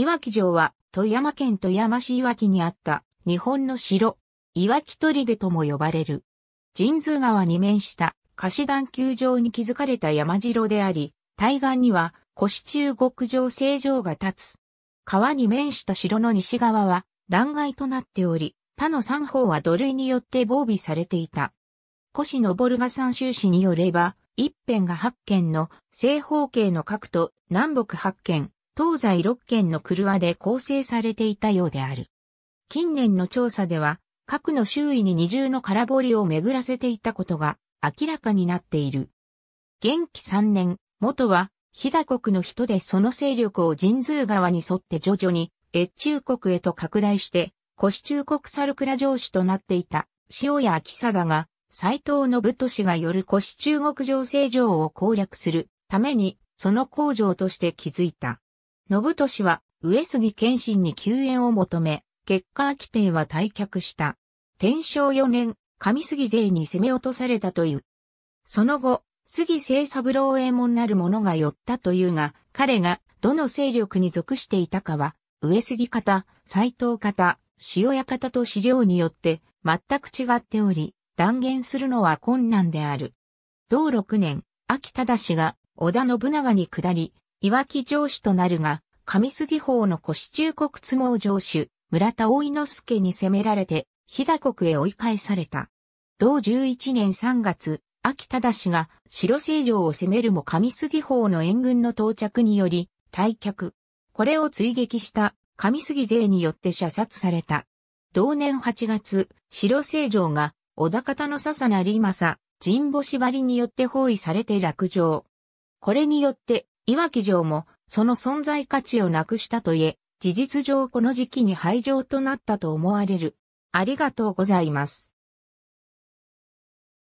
いわき城は富山県富山市いわきにあった日本の城、いわき砦とも呼ばれる。神通川に面した貸し団球場に築かれた山城であり、対岸には腰中極上正城が立つ。川に面した城の西側は断崖となっており、他の三方は土塁によって防備されていた。腰のボルガ山州市によれば、一辺が八軒の正方形の角と南北八軒、東西6県の車で構成されていたようである。近年の調査では、核の周囲に二重の空堀を巡らせていたことが明らかになっている。元気3年、元は、飛騨国の人でその勢力を神通川に沿って徐々に越中国へと拡大して、古市中国猿倉城主となっていた塩谷秋貞が、斎藤信氏がよる古市中国城西城を攻略するために、その工場として築いた。信俊は上杉謙信に救援を求め、結果秋帝は退却した。天正4年、上杉勢に攻め落とされたという。その後、杉清三郎衛門なる者が寄ったというが、彼がどの勢力に属していたかは、上杉方、斎藤方、塩屋方と資料によって全く違っており、断言するのは困難である。同6年、秋忠氏が織田信長に下り、いわき城主となるが、上杉法の腰中国都合城主、村田大之助に攻められて、飛騨国へ追い返された。同11年3月、秋忠氏が白成城を攻めるも上杉法の援軍の到着により、退却。これを追撃した上杉勢によって射殺された。同年8月、白成城が小田方の笹成正、神保縛りによって包囲されて落城。これによって岩木城もその存在価値をなくしたといえ、事実上この時期に廃城となったと思われる。ありがとうございます。